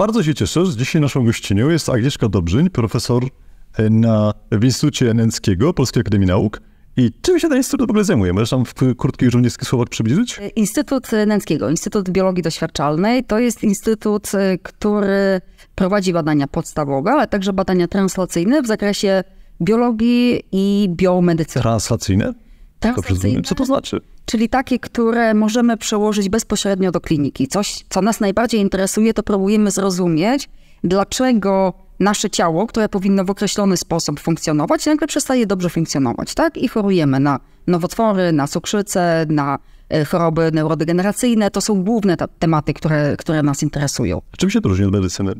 Bardzo się cieszę, że dzisiaj naszą gościnią jest Agnieszka Dobrzyń, profesor e, na, w Instytucie Nęckiego Polskiej Akademii Nauk. I czym się ten instytut w ogóle zajmuje? Możesz nam w krótkich żołnierskich słowach przybliżyć? E, instytut e, Nęckiego, Instytut Biologii Doświadczalnej, to jest instytut, który prowadzi badania podstawowe, ale także badania translacyjne w zakresie biologii i biomedycyny. Translacyjne? Translacyjne. Co to znaczy? czyli takie, które możemy przełożyć bezpośrednio do kliniki. Coś, co nas najbardziej interesuje, to próbujemy zrozumieć, dlaczego nasze ciało, które powinno w określony sposób funkcjonować, nagle przestaje dobrze funkcjonować, tak? I chorujemy na nowotwory, na cukrzycę, na e, choroby neurodegeneracyjne. To są główne tematy, które, które nas interesują. Czym się to różni od medycyny?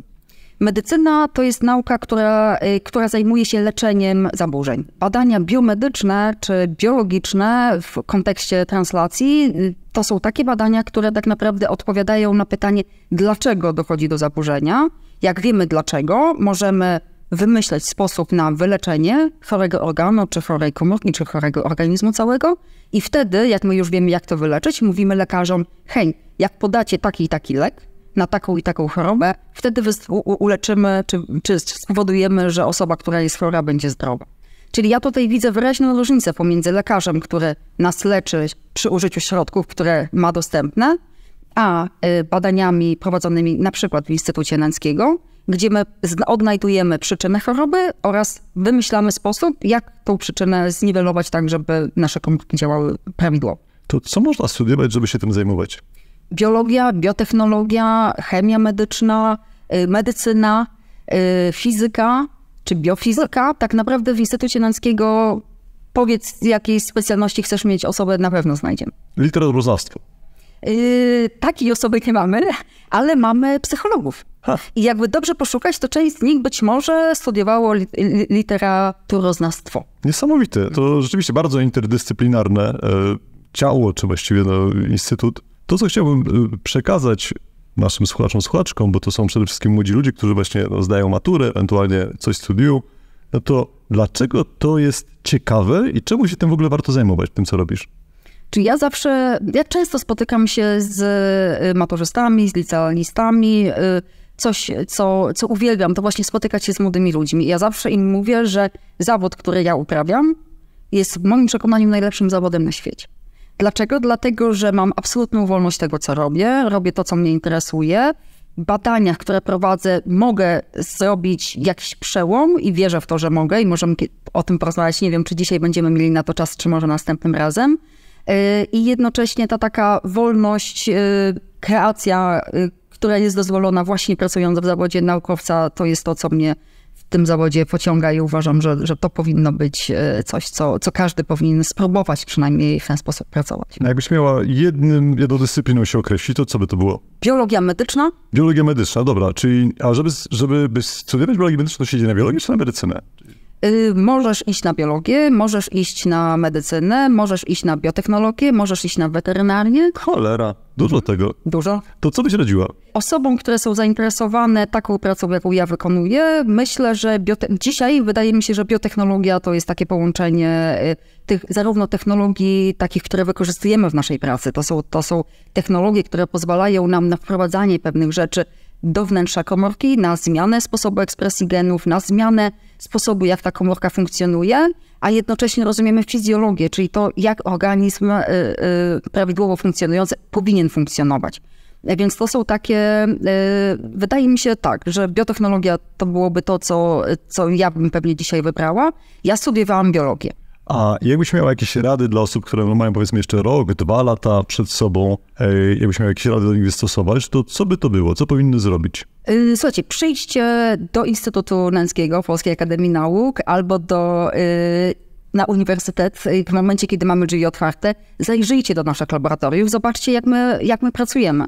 Medycyna to jest nauka, która, y, która zajmuje się leczeniem zaburzeń. Badania biomedyczne czy biologiczne w kontekście translacji y, to są takie badania, które tak naprawdę odpowiadają na pytanie, dlaczego dochodzi do zaburzenia. Jak wiemy dlaczego, możemy wymyśleć sposób na wyleczenie chorego organu, czy chorej komórki, czy chorego organizmu całego. I wtedy, jak my już wiemy, jak to wyleczyć, mówimy lekarzom, hej, jak podacie taki i taki lek, na taką i taką chorobę, wtedy uleczymy czy, czy spowodujemy, że osoba, która jest chora, będzie zdrowa. Czyli ja tutaj widzę wyraźną różnicę pomiędzy lekarzem, który nas leczy przy użyciu środków, które ma dostępne, a y, badaniami prowadzonymi na przykład w Instytucie Nęckiego, gdzie my odnajdujemy przyczynę choroby oraz wymyślamy sposób, jak tą przyczynę zniwelować tak, żeby nasze komórki działały prawidłowo. To co można studiować, żeby się tym zajmować? biologia, biotechnologia, chemia medyczna, y, medycyna, y, fizyka czy biofizyka. Tak naprawdę w Instytucie Nęckiego powiedz, jakiej specjalności chcesz mieć osobę, na pewno znajdziemy. Literaturoznawstwo. Yy, takiej osoby nie mamy, ale mamy psychologów. Ha. I jakby dobrze poszukać, to część z nich być może studiowało li literaturoznawstwo. Niesamowite. To rzeczywiście bardzo interdyscyplinarne e, ciało, czy właściwie no, instytut. To, co chciałbym y, przekazać naszym słuchaczom, słuchaczkom, bo to są przede wszystkim młodzi ludzie, którzy właśnie no, zdają maturę, ewentualnie coś studiują, no to dlaczego to jest ciekawe i czemu się tym w ogóle warto zajmować, tym co robisz? Czy ja zawsze, ja często spotykam się z y, maturzystami, z licealistami, y, coś, co, co uwielbiam, to właśnie spotykać się z młodymi ludźmi. Ja zawsze im mówię, że zawód, który ja uprawiam, jest w moim przekonaniu najlepszym zawodem na świecie. Dlaczego? Dlatego, że mam absolutną wolność tego, co robię, robię to, co mnie interesuje. W badaniach, które prowadzę, mogę zrobić jakiś przełom i wierzę w to, że mogę i możemy o tym porozmawiać. Nie wiem, czy dzisiaj będziemy mieli na to czas, czy może następnym razem. Y, I jednocześnie ta taka wolność, y, kreacja, y, która jest dozwolona właśnie pracując w zawodzie naukowca, to jest to, co mnie tym zawodzie pociąga i uważam, że, że to powinno być e, coś, co, co każdy powinien spróbować przynajmniej w ten sposób pracować. A no jakbyś miała jednym, jedną dyscypliną się określić, to co by to było? Biologia medyczna. Biologia medyczna, dobra. Czyli, a żeby, żeby studiować biologię medyczną, to się idzie na biologię czy na medycynę? Y, możesz iść na biologię, możesz iść na medycynę, możesz iść na biotechnologię, możesz iść na weterynarię. Cholera, dużo mhm. tego. Dużo. To co byś radziła? Osobom, które są zainteresowane taką pracą, jaką ja wykonuję, myślę, że biote- dzisiaj wydaje mi się, że biotechnologia to jest takie połączenie y, tych zarówno technologii takich, które wykorzystujemy w naszej pracy. To są, to są technologie, które pozwalają nam na wprowadzanie pewnych rzeczy do wnętrza komórki, na zmianę sposobu ekspresji genów, na zmianę sposobu, jak ta komórka funkcjonuje, a jednocześnie rozumiemy fizjologię, czyli to, jak organizm e, e, prawidłowo funkcjonujący powinien funkcjonować. E, więc to są takie, wydaje mi się tak, że biotechnologia to byłoby to, co, co ja bym pewnie dzisiaj wybrała. Ja studiowałam biologię. A jakbyś miał jakieś rady dla osób, które no mają powiedzmy jeszcze rok, dwa lata przed sobą, jakbyś miał jakieś rady do nich wystosować, to co by to było? Co powinny zrobić? Y, słuchajcie, przyjdźcie do Instytutu Nęckiego Polskiej Akademii Nauk albo do y, na uniwersytet w momencie, kiedy mamy drzwi otwarte. Zajrzyjcie do naszych laboratoriów, zobaczcie jak my, jak my pracujemy.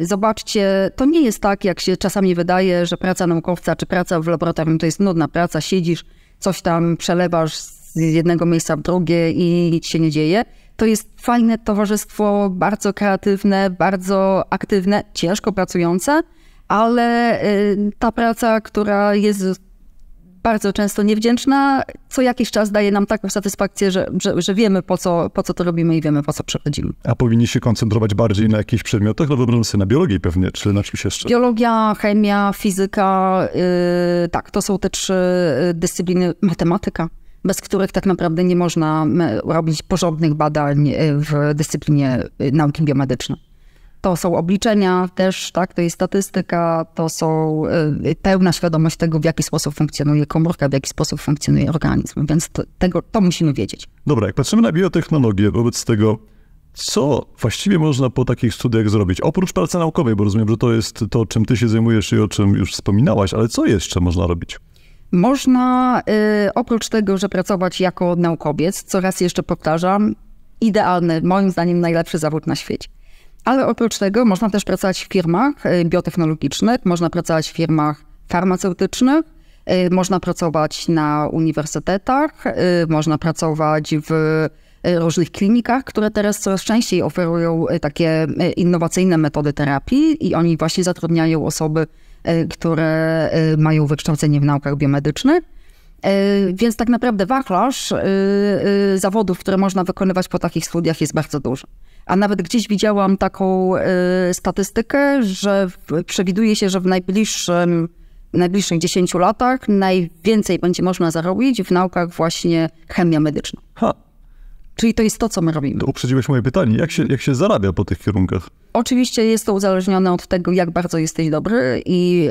Y, zobaczcie, to nie jest tak, jak się czasami wydaje, że praca naukowca czy praca w laboratorium to jest nudna praca, siedzisz, coś tam przelewasz z jednego miejsca w drugie i nic się nie dzieje. To jest fajne towarzystwo, bardzo kreatywne, bardzo aktywne, ciężko pracujące, ale y, ta praca, która jest bardzo często niewdzięczna, co jakiś czas daje nam taką satysfakcję, że, że, że, wiemy, po co, po co to robimy i wiemy, po co przechodzimy. A powinni się koncentrować bardziej na jakichś przedmiotach? No wyobrażam sobie na biologii pewnie, czy na czymś jeszcze? Biologia, chemia, fizyka, yy, tak, to są te trzy y, dyscypliny, matematyka bez których tak naprawdę nie można robić porządnych badań e, w dyscyplinie e, nauki biomedycznej. To są obliczenia też, tak, to jest statystyka, to są e, pełna świadomość tego, w jaki sposób funkcjonuje komórka, w jaki sposób funkcjonuje organizm, więc to, tego, to musimy wiedzieć. Dobra, jak patrzymy na biotechnologię, wobec tego co właściwie można po takich studiach zrobić? Oprócz pracy naukowej, bo rozumiem, że to jest to, czym ty się zajmujesz i o czym już wspominałaś, ale co jeszcze można robić? Można y, oprócz tego, że pracować jako naukowiec, co raz jeszcze powtarzam, idealny, moim zdaniem najlepszy zawód na świecie. Ale oprócz tego można też pracować w firmach y, biotechnologicznych, można pracować w firmach farmaceutycznych, y, można pracować na uniwersytetach, można pracować w różnych klinikach, które teraz coraz częściej oferują takie innowacyjne metody terapii i oni właśnie zatrudniają osoby E, które e, mają wykształcenie w naukach biomedycznych. E, więc tak naprawdę wachlarz zawodów, które można wykonywać po takich studiach jest bardzo duży. A nawet gdzieś widziałam taką statystykę, że przewiduje się, że w najbliższym w najbliższych 10 latach najwięcej będzie można zarobić w naukach właśnie chemia medyczna. Ha. Czyli to jest to, co my robimy. uprzedziłeś moje pytanie. Jak się, jak się zarabia po tych kierunkach? Oczywiście jest to uzależnione od tego, jak bardzo jesteś dobry i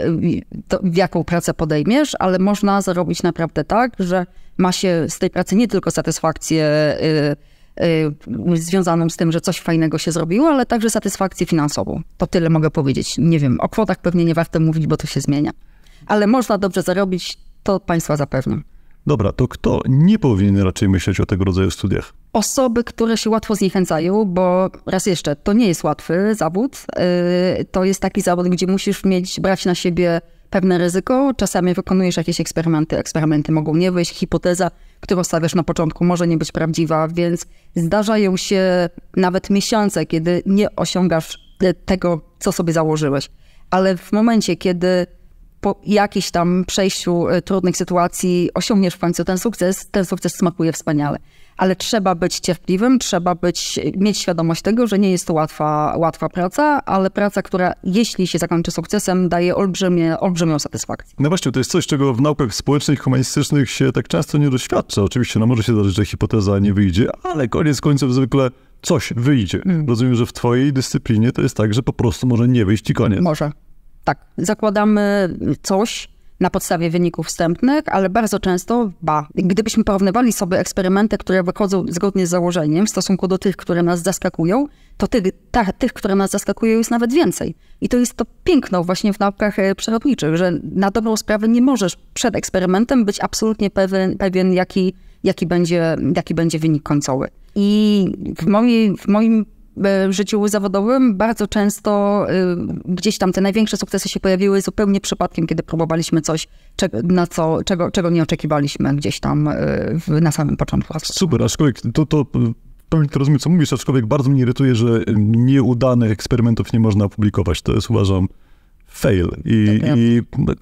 to, w jaką pracę podejmiesz, ale można zarobić naprawdę tak, że ma się z tej pracy nie tylko satysfakcję y, y, związaną z tym, że coś fajnego się zrobiło, ale także satysfakcję finansową. To tyle mogę powiedzieć. Nie wiem, o kwotach pewnie nie warto mówić, bo to się zmienia. Ale można dobrze zarobić, to Państwa zapewniam. Dobra, to kto nie powinien raczej myśleć o tego rodzaju studiach? Osoby, które się łatwo zniechęcają, bo raz jeszcze, to nie jest łatwy zawód. Y, to jest taki zawód, gdzie musisz mieć, brać na siebie pewne ryzyko. Czasami wykonujesz jakieś eksperymenty, eksperymenty mogą nie wyjść, hipoteza, którą stawiasz na początku, może nie być prawdziwa, więc zdarzają się nawet miesiące, kiedy nie osiągasz tego, co sobie założyłeś. Ale w momencie, kiedy po jakichś tam przejściu e, trudnych sytuacji osiągniesz w końcu ten sukces, ten sukces smakuje wspaniale. Ale trzeba być cierpliwym, trzeba być, e, mieć świadomość tego, że nie jest to łatwa, łatwa praca, ale praca, która jeśli się zakończy sukcesem, daje olbrzymie, olbrzymią satysfakcję. No właśnie, to jest coś, czego w naukach społecznych, humanistycznych się tak często nie doświadcza. Oczywiście, no może się zdarzyć, że hipoteza nie wyjdzie, ale koniec końców zwykle coś wyjdzie. Mm. Rozumiem, że w twojej dyscyplinie to jest tak, że po prostu może nie wyjść i koniec. Może. Tak, zakładamy coś na podstawie wyników wstępnych, ale bardzo często, ba, gdybyśmy porównywali sobie eksperymenty, które wychodzą zgodnie z założeniem w stosunku do tych, które nas zaskakują, to tych, ta, tych które nas zaskakują, jest nawet więcej. I to jest to piękno właśnie w naukach e, przyrodniczych, że na dobrą sprawę nie możesz przed eksperymentem być absolutnie pewien, pewien jaki, jaki, będzie, jaki będzie wynik końcowy. I w, mojej, w moim E, życiu zawodowym bardzo często e, gdzieś tam te największe sukcesy się pojawiły zupełnie przypadkiem, kiedy próbowaliśmy coś, na co, czego, czego nie oczekiwaliśmy gdzieś tam e, na samym początku. Super, aczkolwiek to, to pełni to rozumiem, co mówisz, aczkolwiek bardzo mnie irytuje, że nieudanych eksperymentów nie można opublikować. To jest, uważam, fail. I, tak, i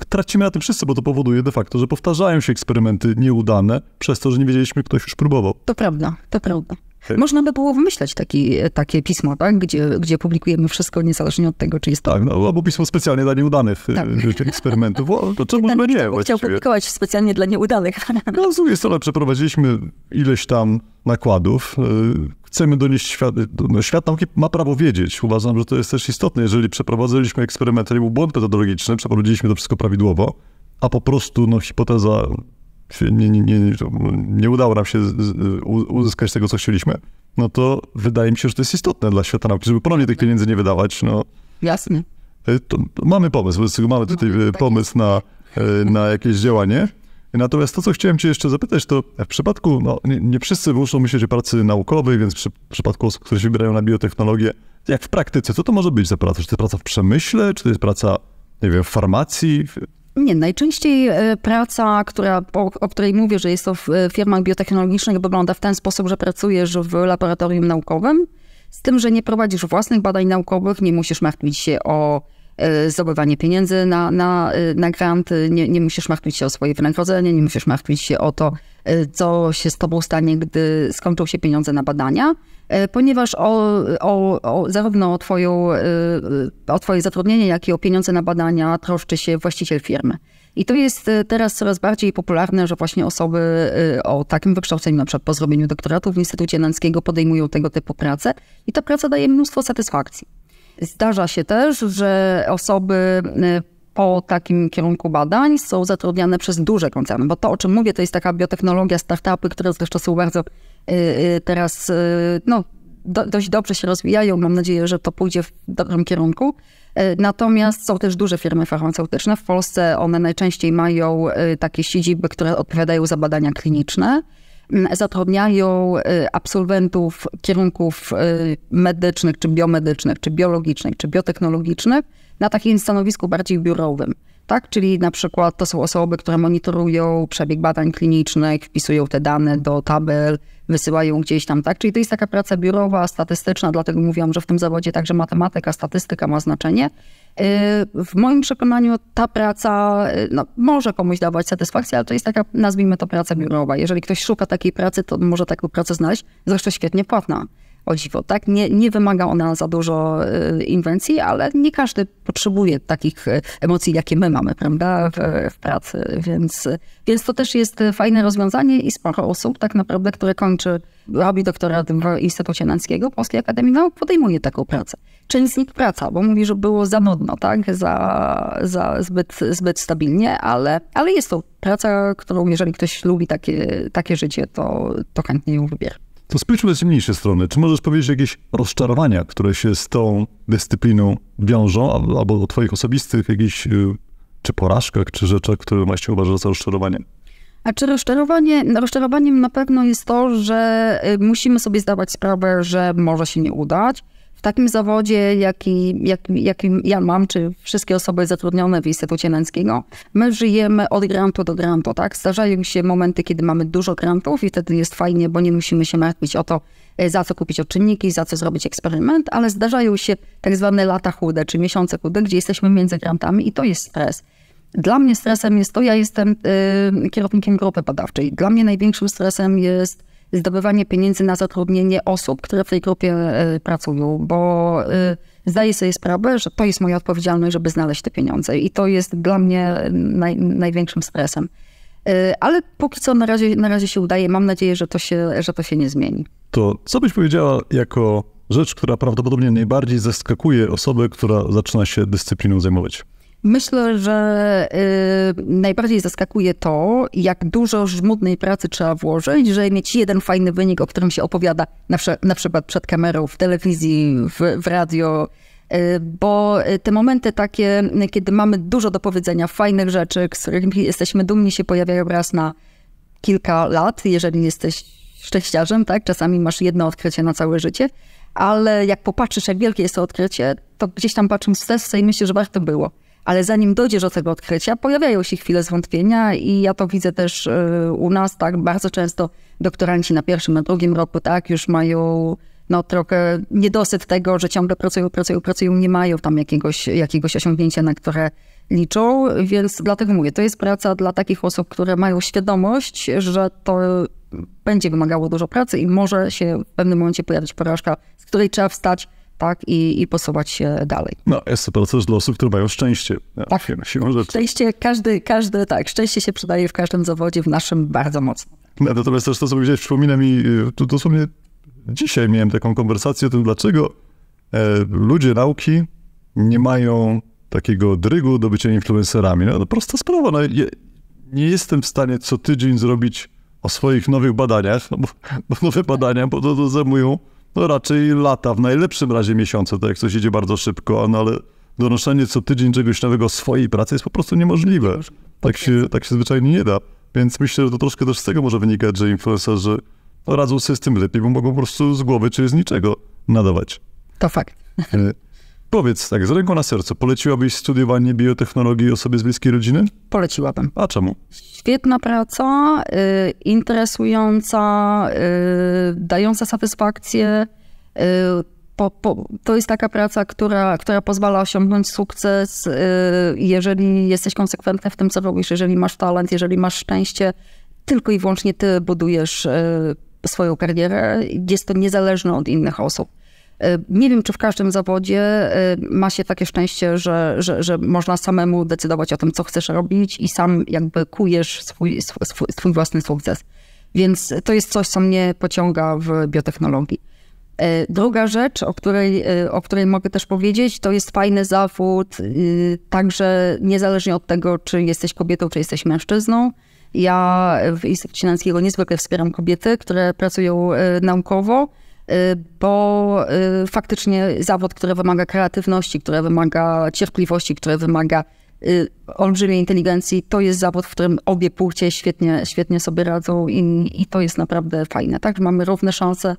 tracimy na tym wszyscy, bo to powoduje de facto, że powtarzają się eksperymenty nieudane przez to, że nie wiedzieliśmy, ktoś już próbował. To prawda, to prawda. Można by było wymyślać taki, takie pismo, tak? gdzie, gdzie publikujemy wszystko niezależnie od tego, czy jest to... Tak, no, albo pismo specjalnie dla nieudanych y, tak. Y, eksperymentów. O, to czemu nie Chciał publikować specjalnie dla nieudanych. No, z drugiej strony przeprowadziliśmy ileś tam nakładów. Y, chcemy donieść świat, no, świat nauki ma prawo wiedzieć. Uważam, że to jest też istotne. Jeżeli przeprowadziliśmy eksperyment, to był błąd metodologiczny, przeprowadziliśmy to wszystko prawidłowo, a po prostu no, hipoteza nie, nie, nie, nie udało nam się uzyskać tego, co chcieliśmy, no to wydaje mi się, że to jest istotne dla świata nauki, żeby ponownie tych pieniędzy nie wydawać. No. Jasne. E, to, to mamy pomysł, mamy tutaj e, pomysł na, e, na jakieś działanie. Natomiast to, co chciałem Cię jeszcze zapytać, to w przypadku, no, nie, nie wszyscy muszą myśleć o pracy naukowej, więc przy, w przypadku osób, które się wybierają na biotechnologię, jak w praktyce, co to może być za praca? Czy to jest praca w przemyśle, czy to jest praca, nie wiem, w farmacji? Nie, najczęściej e, praca, która, o, o, której mówię, że jest to w e, firmach biotechnologicznych, wygląda w ten sposób, że pracujesz w laboratorium naukowym, z tym, że nie prowadzisz własnych badań naukowych, nie musisz martwić się o e, zdobywanie pieniędzy na, na, na grant, nie, nie musisz martwić się o swoje wynagrodzenie, nie musisz martwić się o to, E, co się z tobą stanie, gdy skończą się pieniądze na badania, e, ponieważ o, o, o zarówno o, twoją, e, o twoje zatrudnienie, jak i o pieniądze na badania troszczy się właściciel firmy. I to jest teraz coraz bardziej popularne, że właśnie osoby o takim wykształceniu, na przykład po zrobieniu doktoratu w Instytucie Nęckiego, podejmują tego typu pracę i ta praca daje mnóstwo satysfakcji. Zdarza się też, że osoby po takim kierunku badań są zatrudniane przez duże koncerny, bo to, o czym mówię, to jest taka biotechnologia, startupy, które zresztą są bardzo y, y, teraz y, no, do, dość dobrze się rozwijają. Mam nadzieję, że to pójdzie w dobrym kierunku. Natomiast są też duże firmy farmaceutyczne. W Polsce one najczęściej mają takie siedziby, które odpowiadają za badania kliniczne. Mm, zatrudniają y, absolwentów kierunków y, medycznych, czy biomedycznych, czy biologicznych, czy biotechnologicznych na takim stanowisku bardziej biurowym. Tak, czyli na przykład to są osoby, które monitorują przebieg badań klinicznych, wpisują te dane do tabel, wysyłają gdzieś tam, tak? Czyli to jest taka praca biurowa, statystyczna, dlatego mówiłam, że w tym zawodzie także matematyka, statystyka ma znaczenie. Y, w moim przekonaniu ta praca y, no, może komuś dawać satysfakcję, ale to jest taka, nazwijmy to, praca biurowa. Jeżeli ktoś szuka takiej pracy, to może taką pracę znaleźć, zresztą świetnie płatna o tak? Nie, nie wymaga ona za dużo y, inwencji, ale nie każdy potrzebuje takich y, emocji, jakie my mamy, prawda, w, w, pracy. Więc, więc to też jest fajne rozwiązanie i sporo osób tak naprawdę, które kończy, robi doktorat w Instytucie Nańskiego Polskiej Akademii Nauk, podejmuje taką pracę. Czynnik praca, bo mówi, że było za nudno, tak, za, za zbyt, zbyt stabilnie, ale, ale jest to praca, którą jeżeli ktoś lubi takie, takie życie, to, to chętnie ją wybiera. To spójrzmy z ciemniejszej strony. Czy możesz powiedzieć jakieś rozczarowania, które się z tą dyscypliną wiążą, albo o twoich osobistych jakichś y, czy porażkach, czy rzeczach, które właśnie uważasz za rozczarowanie? A czy rozczarowanie, rozczarowaniem na pewno jest to, że y, musimy sobie zdawać sprawę, że może się nie udać, w takim zawodzie, jaki, jak, jakim ja mam, czy wszystkie osoby zatrudnione w Instytucie Nęckiego, my żyjemy od grantu do grantu, tak? Zdarzają się momenty, kiedy mamy dużo grantów i wtedy jest fajnie, bo nie musimy się martwić o to, e, za co kupić odczynniki, za co zrobić eksperyment, ale zdarzają się tak zwane lata chude, czy miesiące chude, gdzie jesteśmy między grantami i to jest stres. Dla mnie stresem jest to, ja jestem y, kierownikiem grupy badawczej. Dla mnie największym stresem jest zdobywanie pieniędzy na zatrudnienie osób, które w tej grupie e, pracują, bo e, zdaję sobie sprawę, że to jest moja odpowiedzialność, żeby znaleźć te pieniądze i to jest dla mnie naj, największym stresem. E, ale póki co na razie, na razie się udaje. Mam nadzieję, że to się, że to się nie zmieni. To co byś powiedziała jako rzecz, która prawdopodobnie najbardziej zaskakuje osobę, która zaczyna się dyscypliną zajmować? Myślę, że y, najbardziej zaskakuje to, jak dużo żmudnej pracy trzeba włożyć, żeby mieć jeden fajny wynik, o którym się opowiada na, na przykład przed kamerą, w telewizji, w, w radio, y, bo y, te momenty takie, y, kiedy mamy dużo do powiedzenia, fajnych rzeczy, z których jesteśmy dumni, się pojawiają raz na kilka lat, jeżeli jesteś szczęściarzem, tak? Czasami masz jedno odkrycie na całe życie, ale jak popatrzysz, jak wielkie jest to odkrycie, to gdzieś tam patrzysz w serce i myślisz, że warto było. Ale zanim dojdzie do tego odkrycia, pojawiają się chwile zwątpienia i ja to widzę też e, u nas, tak, bardzo często doktoranci na pierwszym, na drugim roku, tak, już mają no, trochę niedosyt tego, że ciągle pracują, pracują, pracują, nie mają tam jakiegoś, jakiegoś osiągnięcia, na które liczą, więc dlatego mówię, to jest praca dla takich osób, które mają świadomość, że to będzie wymagało dużo pracy i może się w pewnym momencie pojawić porażka, z której trzeba wstać, tak, i, i posuwać się dalej. No, jest to proces dla osób, które mają szczęście. Ja tak, siłą rzeczy. szczęście, każdy, każdy, tak, szczęście się przydaje w każdym zawodzie, w naszym bardzo mocno. No, natomiast też to, co powiedziałeś, przypomina mi, e, to dosłownie dzisiaj miałem taką konwersację o tym, dlaczego e, ludzie nauki nie mają takiego drygu do bycia influencerami. No, no prosta sprawa, no, nie jestem w stanie co tydzień zrobić o swoich nowych badaniach, no bo, bo nowe badania, bo to, to zajmują no raczej lata, w najlepszym razie miesiące, tak jak coś idzie bardzo szybko, no ale donoszenie co tydzień czegoś nowego swojej pracy jest po prostu niemożliwe. Tak się, tak się zwyczajnie nie da. Więc myślę, że to troszkę też z tego może wynikać, że influencerzy radzą sobie z tym lepiej, bo mogą po prostu z głowy czy z niczego nadawać. To fakt. E, Powiedz tak, z ręką na sercu, poleciłabyś studiowanie biotechnologii osobie z bliskiej rodziny? Poleciłabym. A czemu? Świetna praca, y, interesująca, y, dająca satysfakcję. Y, po, po, to jest taka praca, która, która pozwala osiągnąć sukces, y, jeżeli jesteś konsekwentny w tym, co robisz, jeżeli masz talent, jeżeli masz szczęście. Tylko i wyłącznie ty budujesz y, swoją karierę. Jest to niezależne od innych osób. E, nie wiem, czy w każdym zawodzie e, ma się takie szczęście, że, że, że można samemu decydować o tym, co chcesz robić i sam jakby kujesz swój, swój, swój własny sukces. Więc to jest coś, co mnie pociąga w biotechnologii. E, druga rzecz, o której, o której mogę też powiedzieć, to jest fajny zawód, y, także niezależnie od tego, czy jesteś kobietą, czy jesteś mężczyzną. Ja w Instytucie Nańskiego niezwykle wspieram kobiety, które pracują naukowo Y, bo y, faktycznie zawód, który wymaga kreatywności, który wymaga cierpliwości, który wymaga y, olbrzymiej inteligencji, to jest zawód, w którym obie płcie świetnie, świetnie sobie radzą i, i to jest naprawdę fajne. Tak, mamy równe szanse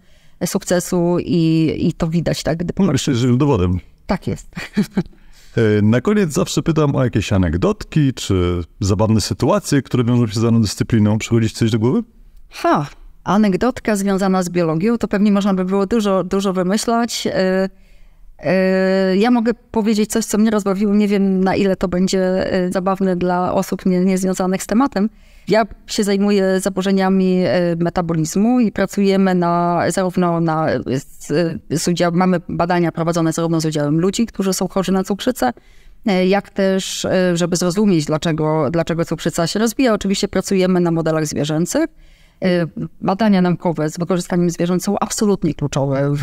sukcesu i, i to widać, tak? Gdy Myślę, że dowodem. Tak jest. E, na koniec zawsze pytam o jakieś anegdotki czy zabawne sytuacje, które wiążą się z daną dyscypliną. Przychodzi coś do głowy? Ha, anegdotka związana z biologią, to pewnie można by było dużo, dużo wymyślać. E, e, ja mogę powiedzieć coś, co mnie rozbawiło. Nie wiem, na ile to będzie e, zabawne dla osób niezwiązanych nie z tematem. Ja się zajmuję zaburzeniami metabolizmu i pracujemy na, zarówno na, z, z udział, mamy badania prowadzone zarówno z udziałem ludzi, którzy są chorzy na cukrzycę, jak też, żeby zrozumieć, dlaczego, dlaczego cukrzyca się rozwija. Oczywiście pracujemy na modelach zwierzęcych. Y, badania naukowe z wykorzystaniem zwierząt są absolutnie kluczowe w,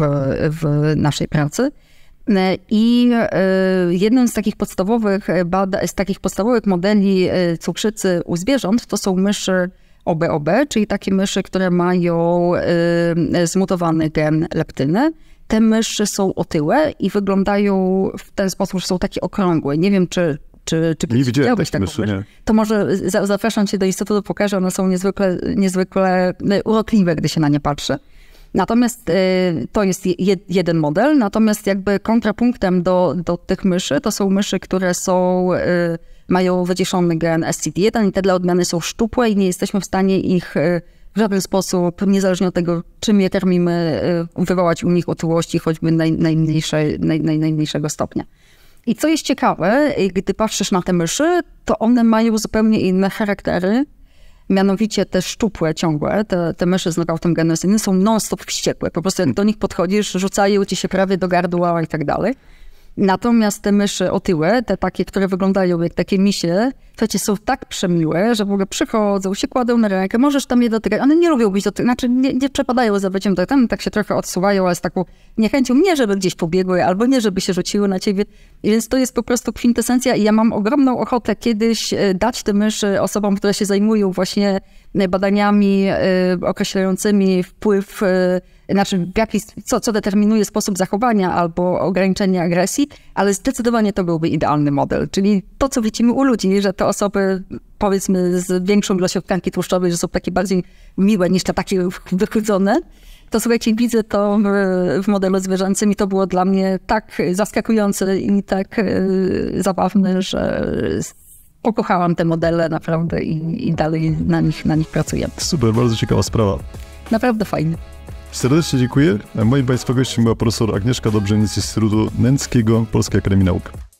w naszej pracy. Y, I y, jednym z takich podstawowych bada- z takich podstawowych modeli cukrzycy u zwierząt to są myszy OBOB, czyli takie myszy, które mają zmutowany gen leptyny. Te myszy są otyłe i wyglądają w ten sposób, że są takie okrągłe. Nie wiem, czy czy, czy nie widziałeś taką myszy, nie. To może zapraszam cię do Instytutu Pokażę, one są niezwykle, niezwykle e, urokliwe, gdy się na nie patrzy. Natomiast e, to jest jeden model, natomiast jakby kontrapunktem do, do tych myszy to są myszy, które są, e, mają wyciszony gen SCD1 i te dla odmiany są szczupłe i nie jesteśmy w stanie ich w żaden sposób, niezależnie od tego, czym je termimy, wywołać u nich otyłości choćby naj, najmniejsze, naj, naj, najmniejszego stopnia. I co jest ciekawe, y, gdy patrzysz na te myszy, to one mają zupełnie inne charaktery. Mianowicie te szczupłe ciągłe, te, te myszy z nokautem genezyjnym są non-stop wściekłe. Po prostu jak do nich podchodzisz, rzucają ci się prawie do gardła i tak dalej. Natomiast te myszy otyłe, te takie, które wyglądają jak takie misie, są tak przemiłe, że w ogóle przychodzą, się kładą na rękę, możesz tam je dotykać. One nie lubią być dotykane, znaczy nie, nie przepadają za byciem tam tak się trochę odsuwają, ale z taką niechęcią, nie żeby gdzieś pobiegły, albo nie żeby się rzuciły na ciebie. I więc to jest po prostu kwintesencja i ja mam ogromną ochotę kiedyś e, dać te myszy osobom, które się zajmują właśnie badaniami e, określającymi wpływ e, znaczy w jaki, co, co determinuje sposób zachowania albo ograniczenia agresji, ale zdecydowanie to byłby idealny model, czyli to, co widzimy u ludzi, że te osoby powiedzmy z większą ilością tkanki tłuszczowej, że są takie bardziej miłe niż te takie wychudzone, to słuchajcie, widzę to w, modelu zwierzęcym i to było dla mnie tak zaskakujące i tak e, zabawne, że pokochałam te modele naprawdę i, i dalej na nich, na nich pracuję. Super, bardzo ciekawa sprawa. Naprawdę fajnie. Serdecznie dziękuję. Moim Państwa gościem była profesor Agnieszka Dobrzyniec z Instytutu Nęckiego Polskiej Akademii Nauk.